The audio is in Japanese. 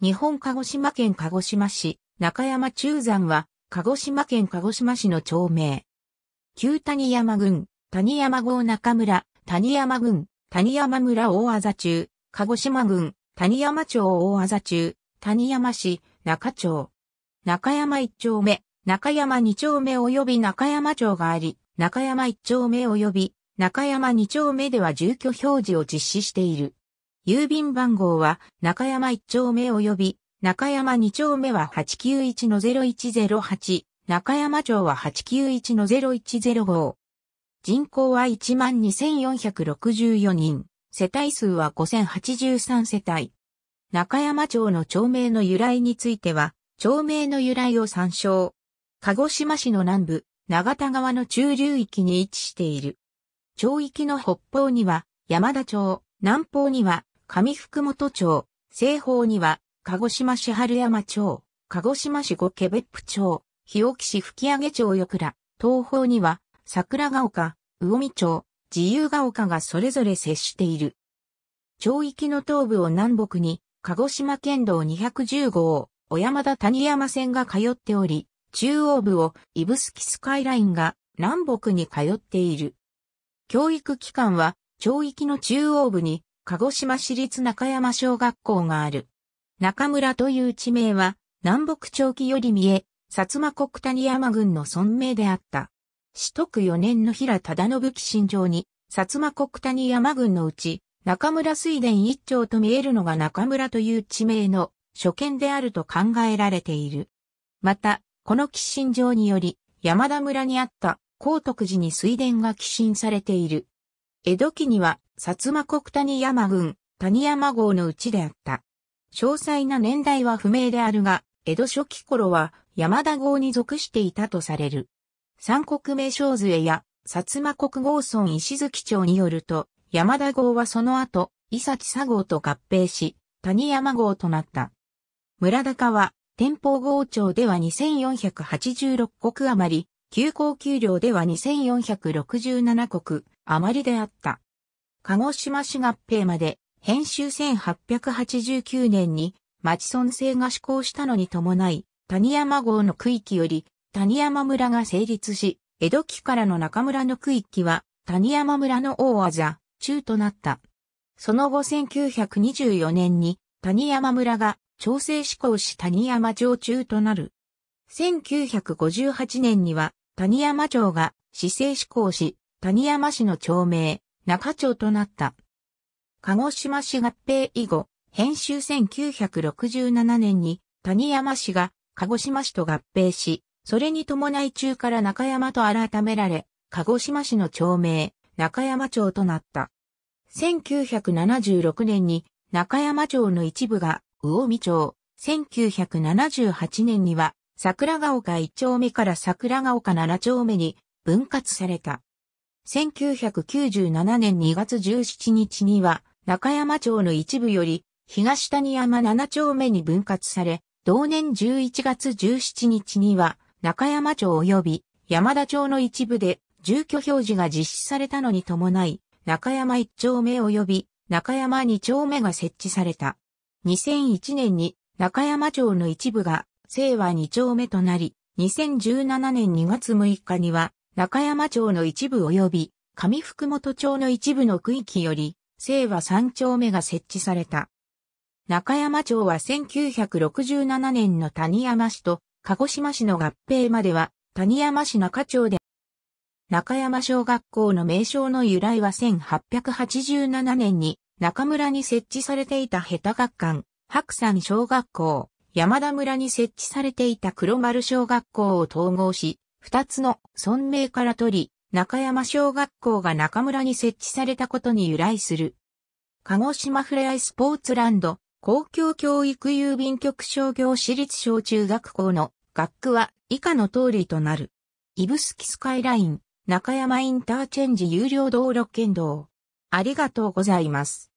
日本鹿児島県鹿児島市、中山中山は、鹿児島県鹿児島市の町名。旧谷山郡、谷山郷中村、谷山郡、谷山村大あ中、鹿児島郡、谷山町大あ中、谷山市、中町。中山一丁目、中山二丁目及び中山町があり、中山一丁目及び中山二丁目では住居表示を実施している。郵便番号は中山1丁目及び中山2丁目は891-0108、中山町は891-0105。人口は12,464人、世帯数は5,083世帯。中山町の町名の由来については、町名の由来を参照。鹿児島市の南部、長田川の中流域に位置している。町域の北方には山田町、南方には上福本町、西方には、鹿児島市春山町、鹿児島市五ケ別府町、日置市吹上町よら、東方には、桜ヶ丘、魚見町、自由が丘がそれぞれ接している。町域の東部を南北に、鹿児島県道210号、小山田谷山線が通っており、中央部を指宿スカイラインが南北に通っている。教育機関は、町域の中央部に鹿児島市立中山小学校がある。中村という地名は、南北長期より見え、薩摩国谷山郡の村名であった。四徳4年の平忠信紀新城に、薩摩国谷山郡のうち、中村水田一丁と見えるのが中村という地名の初見であると考えられている。また、この寄進城により、山田村にあった高徳寺に水田が寄進されている江戸期には、薩摩国谷山郡、谷山郷のうちであった。詳細な年代は不明であるが、江戸初期頃は山田郷に属していたとされる。三国名称杖や薩摩国郷村石月町によると、山田郷はその後、伊佐佐郷と合併し、谷山郷となった。村高は、天保郷町では2486国余り、急行給料では2467国余りであった。鹿児島市合併まで、編集1889年に町村制が施行したのに伴い、谷山号の区域より谷山村が成立し、江戸期からの中村の区域は谷山村の大技、中となった。その後1924年に谷山村が調整施行し谷山城中となる。1958年には谷山町が市政施行し、谷山市の町名、中町となった。鹿児島市合併以後、編集1967年に谷山市が鹿児島市と合併し、それに伴い中から中山と改められ、鹿児島市の町名、中山町となった。1976年に中山町の一部が魚見町、1978年には桜ヶ丘1丁目から桜ヶ丘7丁目に分割された。1997年2月17日には中山町の一部より東谷山7丁目に分割され、同年11月17日には中山町及び山田町の一部で住居表示が実施されたのに伴い、中山1丁目及び中山2丁目が設置された。2001年に中山町の一部が生は2丁目となり、2017年2月6日には、中山町の一部及び、上福本町の一部の区域より、生は3丁目が設置された。中山町は1967年の谷山市と、鹿児島市の合併までは、谷山市中町で、中山小学校の名称の由来は1887年に中村に設置されていた下手学館、白山小学校、山田村に設置されていた黒丸小学校を統合し、二つの村名から取り、中山小学校が中村に設置されたことに由来する。鹿児島ふれあいスポーツランド、公共教育郵便局商業私立小中学校の学区は以下の通りとなる。指宿スカイライン、中山インターチェンジ有料道路県道。ありがとうございます。